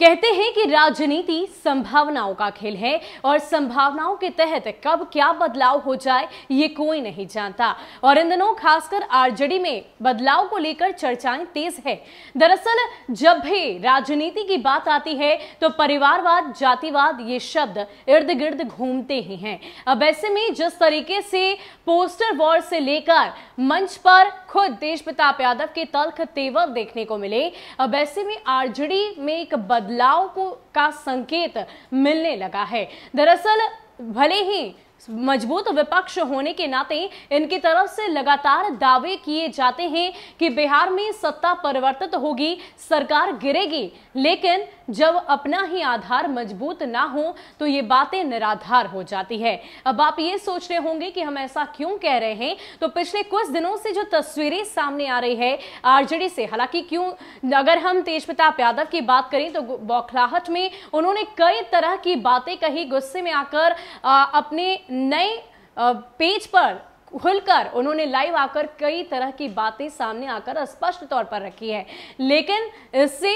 कहते हैं कि राजनीति संभावनाओं का खेल है और संभावनाओं के तहत कब क्या बदलाव हो जाए ये कोई नहीं जानता और इन दिनों खासकर आरजेडी में बदलाव को लेकर चर्चाएं तेज है दरअसल जब भी राजनीति की बात आती है तो परिवारवाद जातिवाद ये शब्द इर्द गिर्द घूमते ही हैं अब ऐसे में जिस तरीके से पोस्टर वॉर से लेकर मंच पर खुद तेज प्रताप यादव के तल्ख तेवर देखने को मिले अब ऐसे में आरजेडी में एक बदलाव को का संकेत मिलने लगा है दरअसल भले ही मजबूत विपक्ष होने के नाते इनकी तरफ से लगातार दावे किए जाते हैं कि बिहार में सत्ता परिवर्तित होगी सरकार गिरेगी लेकिन जब अपना ही आधार मजबूत ना हो तो ये बातें निराधार हो जाती है अब आप ये सोच रहे होंगे कि हम ऐसा क्यों कह रहे हैं तो पिछले कुछ दिनों से जो तस्वीरें सामने आ रही है आरजेडी से हालांकि क्यों अगर हम तेज प्रताप यादव की बात करें तो बौखलाहट में उन्होंने कई तरह की बातें कही गुस्से में आकर आ, अपने नए पेज पर खुलकर उन्होंने लाइव आकर कई तरह की बातें सामने आकर स्पष्ट तौर पर रखी है लेकिन इससे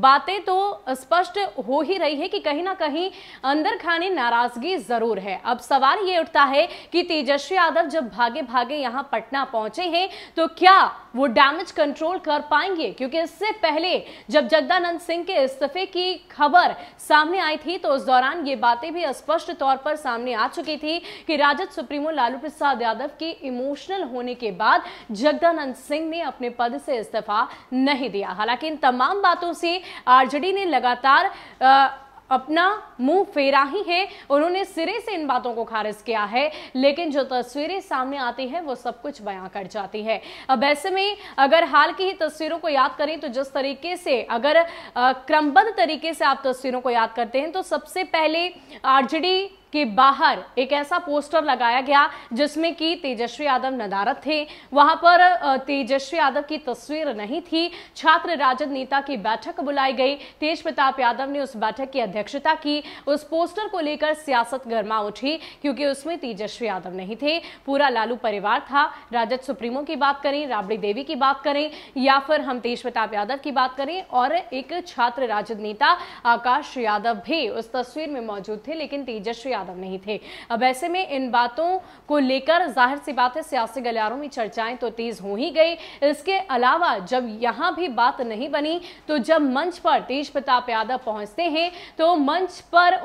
बातें तो स्पष्ट हो ही रही है कि कहीं ना कहीं अंदर खाने नाराजगी जरूर है अब सवाल ये उठता है कि तेजस्वी यादव जब भागे भागे यहां पटना पहुंचे हैं तो क्या वो डैमेज कंट्रोल कर पाएंगे क्योंकि इससे पहले जब जगदानंद सिंह के इस्तीफे की खबर सामने आई थी तो उस दौरान ये बातें भी स्पष्ट तौर पर सामने आ चुकी थी कि राजद सुप्रीमो लालू प्रसाद यादव के इमोशनल होने के बाद जगदानंद सिंह ने अपने पद से इस्तीफा नहीं दिया हालांकि इन तमाम बातों से आरजेडी ने लगातार आ, अपना मुंह फेरा ही है उन्होंने सिरे से इन बातों को खारिज किया है लेकिन जो तस्वीरें सामने आती हैं वो सब कुछ बयां कर जाती है अब ऐसे में अगर हाल की ही तस्वीरों को याद करें तो जिस तरीके से अगर क्रमबद्ध तरीके से आप तस्वीरों को याद करते हैं तो सबसे पहले आरजेडी के बाहर एक ऐसा पोस्टर लगाया गया जिसमें कि तेजस्वी यादव नदारत थे वहां पर तेजस्वी यादव की तस्वीर नहीं थी छात्र राजद नेता की बैठक बुलाई गई तेज प्रताप यादव ने उस बैठक की अध्यक्षता की उस पोस्टर को लेकर सियासत गर्मा उठी क्योंकि उसमें तेजस्वी यादव नहीं थे पूरा लालू परिवार था राजद सुप्रीमो की बात करें राबड़ी देवी की बात करें या फिर हम तेज प्रताप यादव की बात करें और एक छात्र राजद नेता आकाश यादव भी उस तस्वीर में मौजूद थे लेकिन तेजस्वी यादव यादव नहीं थे अब ऐसे में इन बातों को लेकर जाहिर सी बात है सियासी गलियारों में चर्चाएं तो तेज हो ही गई इसके अलावा जब यहां भी बात नहीं बनी तो जब मंच पर तेज प्रताप यादव पहुंचते हैं तो मंच पर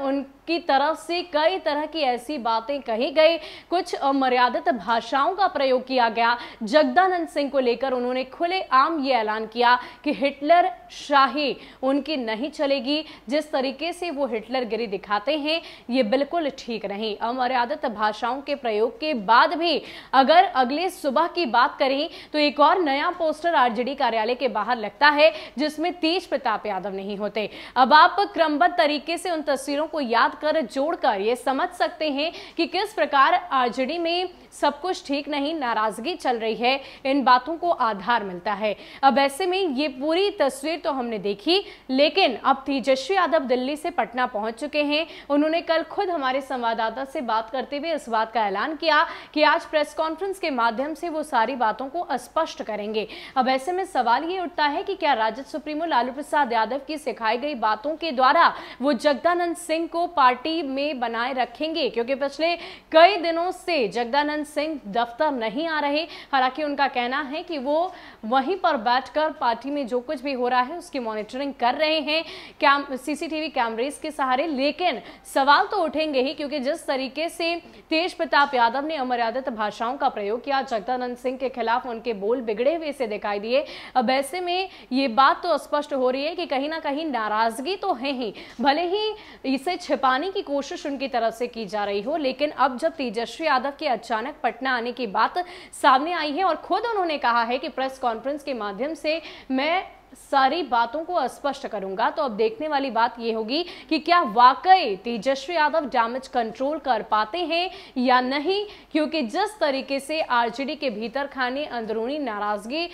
की तरफ से कई तरह की ऐसी बातें कही गई कुछ मर्यादित भाषाओं का प्रयोग किया गया जगदानंद सिंह को लेकर उन्होंने खुले आम ये ऐलान किया कि हिटलर शाही उनकी नहीं चलेगी जिस तरीके से वो हिटलर गिरी दिखाते हैं ये बिल्कुल ठीक नहीं अमर्यादित भाषाओं के प्रयोग के बाद भी अगर अगले सुबह की बात करें तो एक और नया पोस्टर आरजेडी कार्यालय के बाहर लगता है जिसमें तेज प्रताप यादव नहीं होते अब आप क्रमबद्ध तरीके से उन तस्वीरों को याद कर जोड़कर ये समझ सकते हैं कि किस प्रकार आरजेडी में सब कुछ ठीक नहीं नाराजगी चल रही है इन बातों को आधार मिलता है अब ऐसे में ये पूरी तस्वीर तो हमने देखी लेकिन अब तेजस्वी यादव दिल्ली से पटना पहुंच चुके हैं उन्होंने कल खुद हमारे हमारे संवाददाता से बात करते हुए इस बात का ऐलान किया कि आज प्रेस कॉन्फ्रेंस के माध्यम से वो सारी बातों को स्पष्ट करेंगे अब ऐसे में सवाल ये उठता है कि क्या राजद सुप्रीमो लालू प्रसाद यादव की सिखाई गई बातों के द्वारा वो जगदानंद सिंह को पार्टी में बनाए रखेंगे क्योंकि पिछले कई दिनों से जगदानंद सिंह दफ्तर नहीं आ रहे हालांकि उनका कहना है कि वो वहीं पर बैठकर पार्टी में जो कुछ भी हो रहा है उसकी मॉनिटरिंग कर रहे हैं क्या सीसीटीवी कैमरेज के सहारे लेकिन सवाल तो उठेंगे करेंगे ही क्योंकि जिस तरीके से तेज प्रताप यादव ने अमर्यादित भाषाओं का प्रयोग किया जगदानंद सिंह के खिलाफ उनके बोल बिगड़े हुए से दिखाई दिए अब ऐसे में ये बात तो स्पष्ट हो रही है कि कहीं ना कहीं नाराजगी तो है ही भले ही इसे छिपाने की कोशिश उनकी तरफ से की जा रही हो लेकिन अब जब तेजस्वी यादव के अचानक पटना आने की बात सामने आई है और खुद उन्होंने कहा है कि प्रेस कॉन्फ्रेंस के माध्यम से मैं सारी बातों को स्पष्ट करूंगा तो अब देखने वाली बात यह होगी कि क्या वाकई तेजस्वी यादव डैमेज कंट्रोल कर पाते हैं या नहीं क्योंकि जिस तरीके से आरजेडी के भीतर खाने अंदरूनी नाराजगी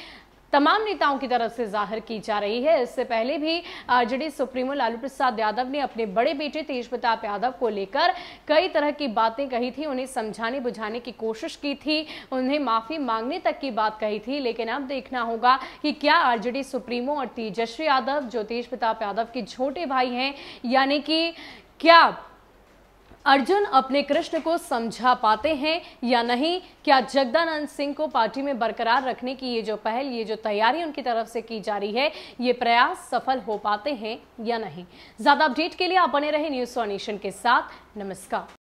तमाम नेताओं की तरफ से जाहिर की जा रही है इससे पहले भी आरजेडी सुप्रीमो लालू प्रसाद यादव ने अपने बड़े बेटे तेज प्रताप यादव को लेकर कई तरह की बातें कही थी उन्हें समझाने बुझाने की कोशिश की थी उन्हें माफी मांगने तक की बात कही थी लेकिन अब देखना होगा कि क्या आरजेडी सुप्रीमो और तेजस्वी यादव जो तेज प्रताप यादव के छोटे भाई हैं यानी कि क्या अर्जुन अपने कृष्ण को समझा पाते हैं या नहीं क्या जगदानंद सिंह को पार्टी में बरकरार रखने की ये जो पहल ये जो तैयारी उनकी तरफ से की जा रही है ये प्रयास सफल हो पाते हैं या नहीं ज़्यादा अपडेट के लिए आप बने रहे न्यूज़ फॉर के साथ नमस्कार